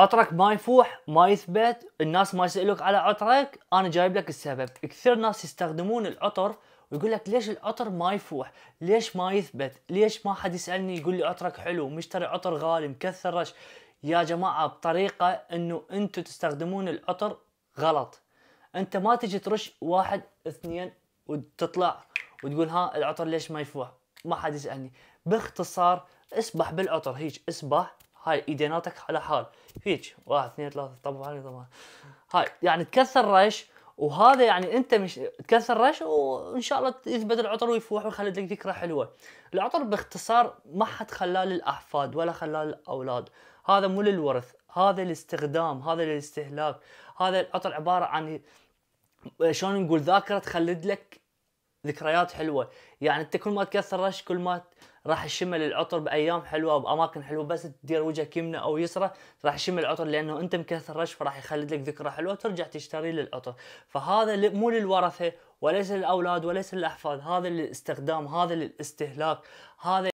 عطرك ما يفوح ما يثبت الناس ما يسألوك على عطرك انا جايب لك السبب كثير ناس يستخدمون العطر ويقول لك ليش العطر ما يفوح ليش ما يثبت ليش ما حد يسألني يقول لي عطرك حلو مشتري عطر غالي مكثر رش يا جماعة بطريقة انه انتم تستخدمون العطر غلط انت ما تجي ترش واحد اثنين وتطلع وتقول ها العطر ليش ما يفوح ما حد يسألني باختصار اسبح بالعطر هيج اسبح هاي ايديناتك على حال هيك واحد اثنين ثلاثه طبعا طبعا هاي يعني تكسر رش وهذا يعني انت مش تكسر رش وان شاء الله يثبت العطر ويفوح ويخلي لك ذكرى حلوه العطر باختصار ما حد خلاه للاحفاد ولا خلاه للاولاد هذا مو للورث هذا الاستخدام هذا للاستهلاك هذا العطر عباره عن شلون نقول ذاكره تخلد لك ذكريات حلوه يعني انت كل ما تكثر رش كل ما راح تشمل العطر بايام حلوه باماكن حلوه بس تدير وجهك يمنى او يسرى راح يشمل العطر لانه انت مكثر رش فراح يخلد لك ذكرى حلوه ترجع تشتري للعطر فهذا مو للورثه وليس للاولاد وليس للاحفاد هذا للاستخدام هذا للاستهلاك هذا